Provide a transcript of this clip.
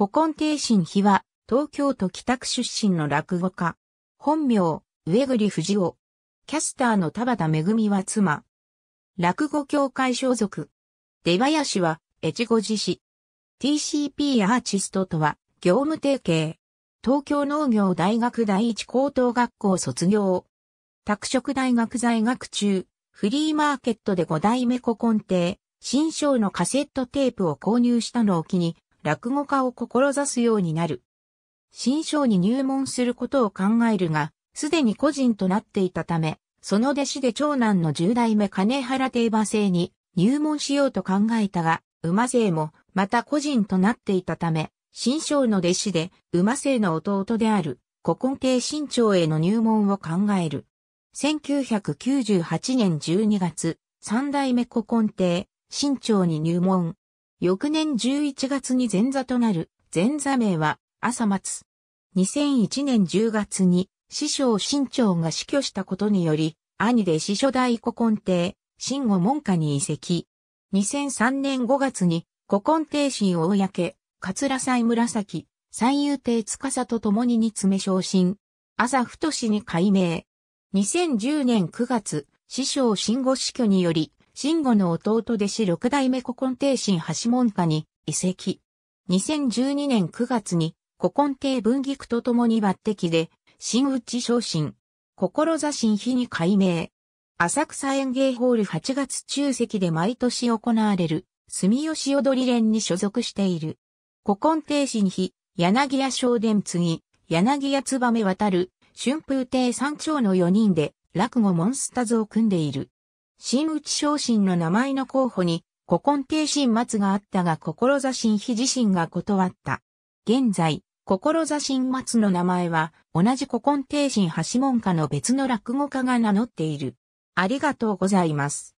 古今亭身妃は、東京都北区出身の落語家。本名、上栗藤夫。キャスターの田畑恵は妻。落語協会所属。出林は、越後寺市。TCP アーチストとは、業務提携。東京農業大学第一高等学校卒業。拓殖大学在学中、フリーマーケットで五代目古今亭、新章のカセットテープを購入したのを機に、落語家を志すようになる。新章に入門することを考えるが、すでに個人となっていたため、その弟子で長男の十代目金原定馬生に入門しようと考えたが、馬生もまた個人となっていたため、新章の弟子で馬生の弟である古今亭新長への入門を考える。1998年12月、三代目古今亭新長に入門。翌年11月に前座となる、前座名は、朝松。2001年10月に、師匠新長が死去したことにより、兄で師匠大古今帝、新吾門下に移籍。2003年5月に、古今帝新公、桂祭紫、三遊亭司と共に二つ目昇進。朝太に改名。2010年9月、師匠新吾死去により、慎吾の弟弟子六代目古今帝神橋門下に移籍。2012年9月に古今帝文菊と共に抜擢で、新内昇進、志新日に改名。浅草園芸ホール8月中席で毎年行われる、住吉踊り連に所属している。古今帝新日、柳屋昇殿次、柳屋燕渡る、春風亭三丁の4人で、落語モンスターズを組んでいる。新内昇進の名前の候補に、古今帝神松があったが志新非自身が断った。現在、志新松の名前は、同じ古今帝神橋門下の別の落語家が名乗っている。ありがとうございます。